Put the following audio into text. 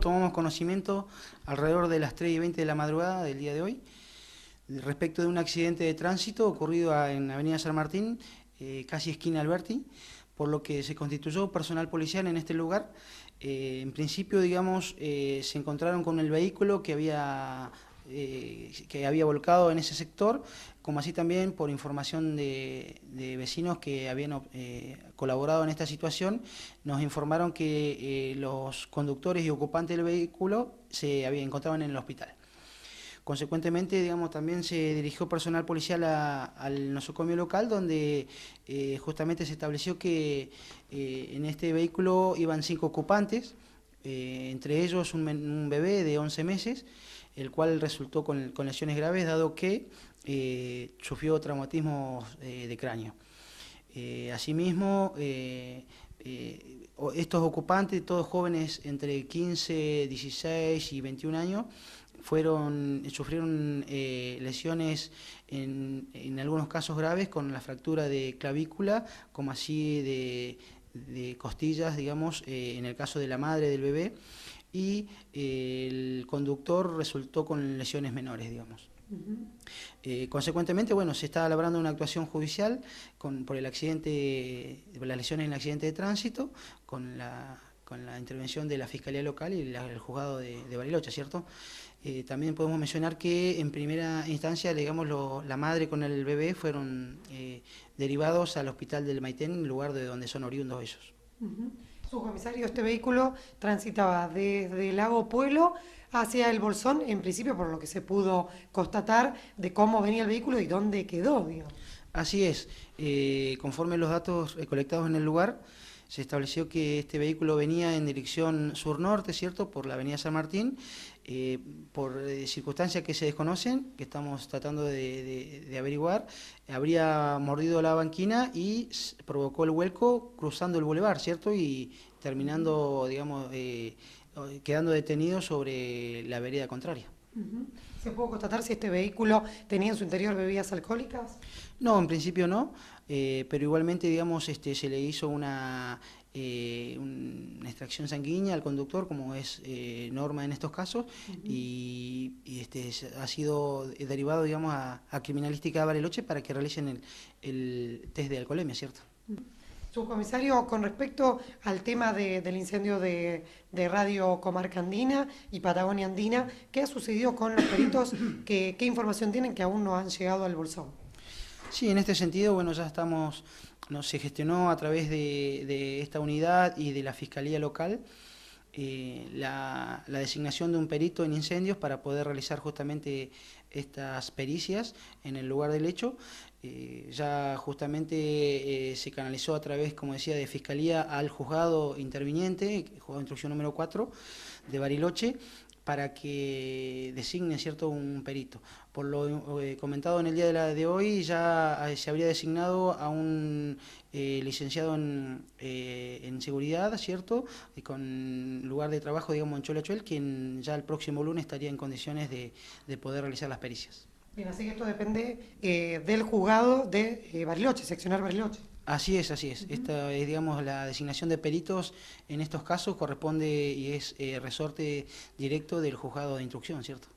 Tomamos conocimiento alrededor de las 3 y 20 de la madrugada del día de hoy respecto de un accidente de tránsito ocurrido en Avenida San Martín, eh, casi esquina Alberti, por lo que se constituyó personal policial en este lugar. Eh, en principio, digamos, eh, se encontraron con el vehículo que había eh, que había volcado en ese sector, como así también por información de, vecinos que habían eh, colaborado en esta situación, nos informaron que eh, los conductores y ocupantes del vehículo se habían, encontraban en el hospital. Consecuentemente, digamos, también se dirigió personal policial al nosocomio local, donde justamente se estableció que en este vehículo iban cinco ocupantes, eh, entre ellos un, bebé de 11 meses, el cual resultó con, lesiones graves dado que eh, sufrió traumatismos eh, de cráneo. asimismo, estos ocupantes, todos jóvenes entre 15, 16 y 21 años, fueron, sufrieron lesiones en, algunos casos graves con la fractura de clavícula, como así de, de costillas, digamos, eh, en el caso de la madre del bebé, y eh, el conductor resultó con lesiones menores, digamos. Eh, consecuentemente, bueno, se está labrando una actuación judicial con, por el accidente, por las lesiones en el accidente de tránsito, con la con la intervención de la Fiscalía Local y el juzgado de, de Bariloche, ¿cierto? Eh, también podemos mencionar que en primera instancia, digamos, la madre con el bebé fueron eh, derivados al hospital del Maitén, lugar de donde son oriundos ellos. Su comisario, este vehículo transitaba desde Lago Pueblo hacia el Bolsón, en principio por lo que se pudo constatar de cómo venía el vehículo y dónde quedó, digamos. Así es, eh, conforme los datos colectados en el lugar, se estableció que este vehículo venía en dirección sur-norte, ¿cierto?, por la avenida San Martín, eh, por eh, circunstancias que se desconocen, que estamos tratando de, averiguar, habría mordido la banquina y provocó el vuelco cruzando el bulevar, ¿cierto?, y terminando, digamos, eh, quedando detenido sobre la vereda contraria. ¿Se pudo constatar si este vehículo tenía en su interior bebidas alcohólicas? No, en principio no, eh, pero igualmente, digamos, este, se le hizo eh, una, extracción sanguínea al conductor, como es eh, norma en estos casos, y, este, ha sido derivado, digamos, a, criminalística de Bariloche para que realicen el, test de alcoholemia, ¿cierto? Subcomisario, con respecto al tema del incendio de, Radio Comarca Andina y Patagonia Andina, ¿qué ha sucedido con los peritos? ¿Qué, información tienen que aún no han llegado al bolsón? Sí, en este sentido, bueno, ya estamos, no, se gestionó a través de esta unidad y de la Fiscalía Local eh, la, designación de un perito en incendios para poder realizar justamente estas pericias en el lugar del hecho. Eh, ya justamente eh, se canalizó a través, como decía, de Fiscalía al juzgado interviniente, juzgado de instrucción número 4 de Bariloche, para que designe cierto un perito. Por lo eh, comentado en el día de, la, de hoy, ya eh, se habría designado a un eh, licenciado en, eh, en, seguridad, ¿cierto? Y con lugar de trabajo, digamos, en Cholachuel, quien ya el próximo lunes estaría en condiciones de, de poder realizar las pericias. Bien, así que esto depende del juzgado de Bariloche, seccionar Bariloche. Así es, así es. Esta es, digamos, la designación de peritos en estos casos corresponde y es eh, resorte directo del juzgado de instrucción, ¿cierto?